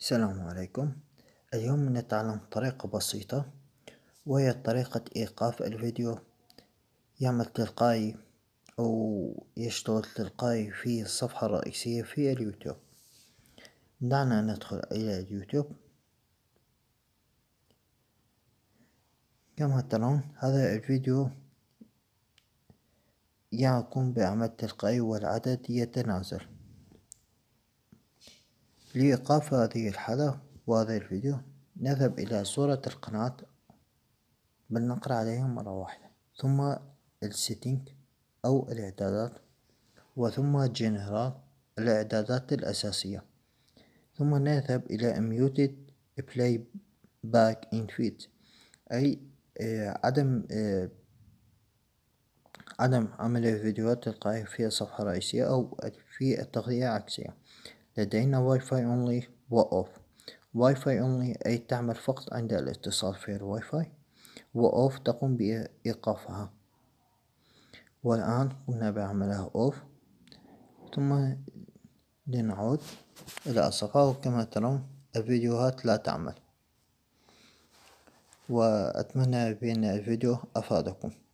السلام عليكم اليوم نتعلم طريقة بسيطة وهي طريقة إيقاف الفيديو يعمل تلقائي أو يشتغل تلقائي في الصفحة الرئيسية في اليوتيوب دعنا ندخل إلى اليوتيوب كما ترون هذا الفيديو يقوم بعمل تلقائي والعدد يتنازل لإيقاف هذه الحلقة وهذا الفيديو نذهب إلى صورة القناة بل نقرأ عليها مرة واحدة ثم السيتينج أو الإعدادات وثم جنرال الإعدادات الأساسية ثم نذهب إلى Muted Play Back in Feed أي آه، عدم آه، عدم عمل الفيديوهات تلقائية في الصفحة الرئيسية أو في التغذية العكسية لدينا واي فاي اونلي واوف واي فاي اونلي أي تعمل فقط عند الاتصال في الواي فاي واوف تقوم بإيقافها والآن قمنا بعملها اوف ثم لنعود إلى الصفحه وكما ترون الفيديوهات لا تعمل وأتمنى بأن الفيديو أفادكم